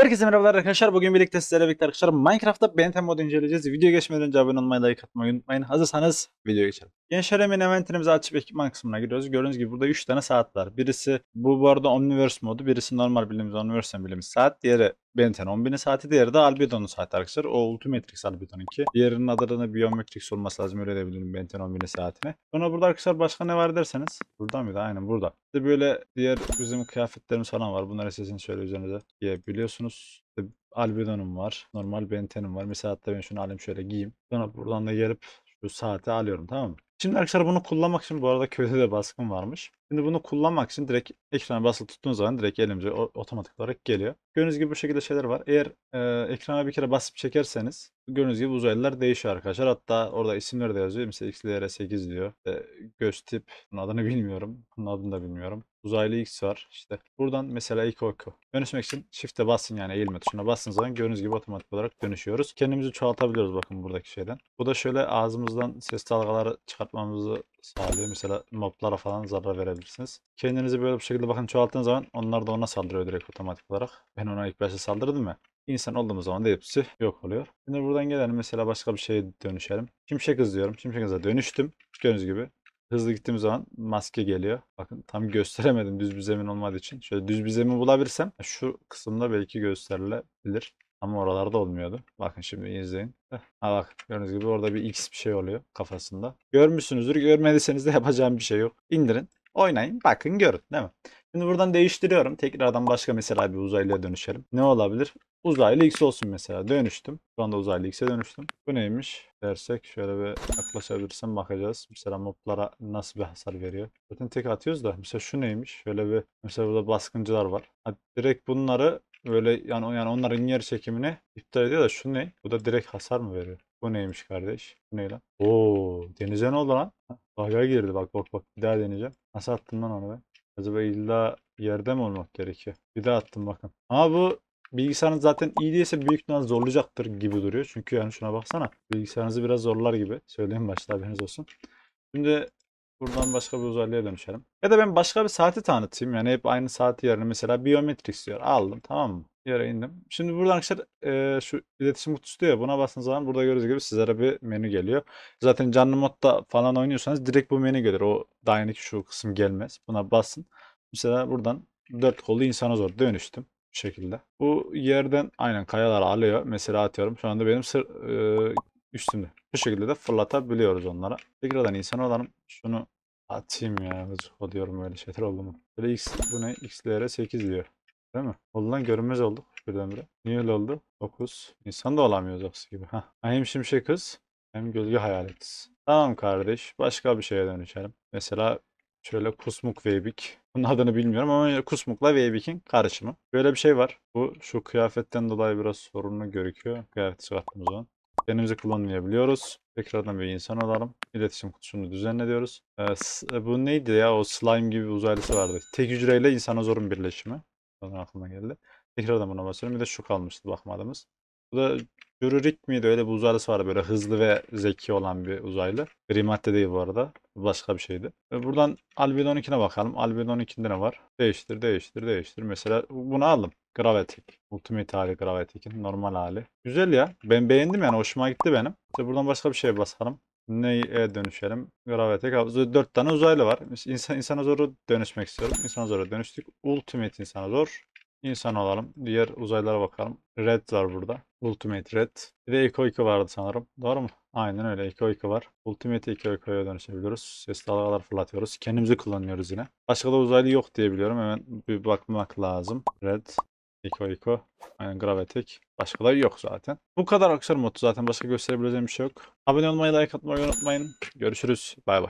Herkese merhabalar arkadaşlar. Bugün birlikte sizlerle birlikte arkadaşlar Minecraft'ta Bentem modu inceleyeceğiz. Video geçmeden önce abone olmayı, like atmayı unutmayın. Hazırsanız videoya geçelim. Gençler hemen inventörümüzü açıp ekipman kısmına giriyoruz. Gördüğünüz gibi burada 3 tane saat var. Birisi bu, bu arada Omniverse modu. Birisi normal bildiğimiz Omniverse'den bildiğimiz saat. Diğeri Benten 10.000'in saati. Diğeri de Albedo'nun saati arkadaşlar. O Ultimatrix Albedo'nunki. Diğerinin adını Biometrix olması lazım. Öyle diyebilirim Benten 10.000'in saatine. Sonra burada arkadaşlar başka ne var derseniz. Burada mıydı? Aynen burada. İşte böyle diğer bizim kıyafetlerimiz falan var. Bunları sizin şöyle üzerinize giyebiliyorsunuz. İşte Albedon'um var. Normal Benten'im var. Mesela hatta ben şunu alayım şöyle giyeyim. Sonra buradan da gelip şu saati alıyorum tamam mı? Şimdi arkadaşlar bunu kullanmak için bu arada köyde de baskın varmış. Şimdi bunu kullanmak için direkt ekrana basılı tuttuğun zaman direkt elimize otomatik olarak geliyor. Gördüğünüz gibi bu şekilde şeyler var. Eğer e, ekrana bir kere basıp çekerseniz gördüğünüz gibi uzaylılar değişiyor arkadaşlar. Hatta orada isimler de yazıyor. Mesela XLR8 diyor. E, göz tip. Bunun adını bilmiyorum. Bunun adını da bilmiyorum. Uzaylı X var. İşte buradan mesela iki oku. Dönüşmek için shift'e basın yani eğilme tuşuna bastığınız zaman gördüğünüz gibi otomatik olarak dönüşüyoruz. Kendimizi çoğaltabiliyoruz bakın buradaki şeyden. Bu da şöyle ağzımızdan ses dalgaları çıkartmamızı sağlıyor. Mesela moblara falan zarar verebilirsiniz. Kendinizi böyle bir şekilde bakın çoğalttığınız zaman onlar da ona saldırıyor direkt otomatik olarak. Ben ona ilk başta saldırdım ya. İnsan olduğumuz zaman da hepsi yok oluyor. Şimdi buradan gelelim mesela başka bir şeye dönüşelim. Şimşek hız diyorum. Şimşek hıza dönüştüm. Gördüğünüz gibi hızlı gittiğim zaman maske geliyor. Bakın tam gösteremedim düz bir zemin olmadığı için. Şöyle düz bir zemin bulabilirsem e, şu kısımda belki gösterilebilir. Ama oralarda olmuyordu. Bakın şimdi izleyin. Ha bak gördüğünüz gibi orada bir X bir şey oluyor kafasında. Görmüşsünüzdür. Görmediyseniz de yapacağım bir şey yok. İndirin. Oynayın bakın görün değil mi? Şimdi buradan değiştiriyorum. Tekrardan başka mesela bir uzaylıya dönüşelim. Ne olabilir? Uzaylı X olsun mesela. Dönüştüm. Şu anda uzaylı X'e dönüştüm. Bu neymiş dersek şöyle bir yaklaşabilirsem bakacağız. Mesela moblara nasıl bir hasar veriyor. Zaten tek atıyoruz da. Mesela şu neymiş? Şöyle bir mesela burada baskıncılar var. Hadi direkt bunları Öyle yani, yani onlar yer çekimini iptal ediyor da şu ne? Bu da direkt hasar mı veriyor? Bu neymiş kardeş? Bu ne lan? Oo, denize ne oldu lan? Baga girdi bak bak bak. Bir daha deneyeceğim. Nasıl attım lan onu ben? Acaba illa yerde mi olmak gerekiyor? Bir daha attım bakın. Ama bu bilgisayarınız zaten iyi değilse büyük ihtimal zorlayacaktır gibi duruyor. Çünkü yani şuna baksana. Bilgisayarınızı biraz zorlar gibi. Söyleyeyim başta haberiniz olsun. Şimdi Buradan başka bir özelliğe dönüşelim. Ya da ben başka bir saati tanıtayım. Yani hep aynı saati yerine mesela biometrik diyor. Aldım tamam mı? Yere indim. Şimdi buradan arkadaşlar e, şu iletişim kutusu diyor. Buna bastığınız zaman burada gördüğünüz gibi sizlere bir menü geliyor. Zaten canlı modda falan oynuyorsanız direkt bu menü gelir. O Dynik şu kısım gelmez. Buna basın. Mesela buradan dört kollu insana zor dönüştüm. Bu şekilde. Bu yerden aynen kayalar alıyor. Mesela atıyorum. Şu anda benim sır, e, üstünde. Bu şekilde de fırlatabiliyoruz onlara. Tekrardan insan olalım. Şunu atayım ya. O diyorum öyle şeyler oldu mu? Böyle x, bu ne? xlr 8 diyor. Değil mi? Oldan görünmez olduk birdenbire. Niye öyle oldu? 9. İnsan da olamıyoruz aksi gibi. Hah. Hem şimşek kız hem gölge hayaletiz. Tamam kardeş. Başka bir şeye dönüşelim. Mesela şöyle kusmuk veybik. Bunun adını bilmiyorum ama kusmukla veybik'in karışımı. Böyle bir şey var. Bu şu kıyafetten dolayı biraz sorunlu görüküyor. Kıyafeti çıkarttığımız zaman kendimize kullanmayabiliyoruz. Tekrardan bir insan alalım. İletişim kutusunu düzenliyoruz. Ee, e, bu neydi ya? O slime gibi bir uzaylısı vardı. Tek hücreyle insana zorun birleşimi. Onun aklıma geldi. Tekrardan buna basıyorum. Bir de şu kalmıştı bakmadığımız. Bu da Jururik miydi? Öyle bir uzaylısı vardı. Böyle hızlı ve zeki olan bir uzaylı. Gri madde değil bu arada. Başka bir şeydi. Ve buradan Albedon 2'ne bakalım. Albedon 2'de ne var? Değiştir, değiştir, değiştir. Mesela bunu aldım. Gravetik. Ultimate hali Gravetik'in normal hali. Güzel ya. Ben beğendim yani hoşuma gitti benim. İşte buradan başka bir şey basarım, Neye dönüşelim? Gravetik. 4 tane uzaylı var. İnsan, insana zoru dönüşmek istiyorum. İnsana zoru dönüştük. Ultimate insana zor. İnsan olalım. Diğer uzaylara bakalım. Red var burada. Ultimate Red. Bir de Eko Eco vardı sanırım. Doğru mu? Aynen öyle. Eko Eco var. Ultimate Eko Eco'ya dönüşebiliyoruz. Ses dalgalar fırlatıyoruz. Kendimizi kullanıyoruz yine. Başka da uzaylı yok diye biliyorum. Hemen bir bakmak lazım. Red. Eko Eko. Aynen Gravetik. Başkaları yok zaten. Bu kadar aksar modu zaten. Başka gösterebileceğim bir şey yok. Abone olmayı, like atmayı unutmayın. Görüşürüz. Bay bay.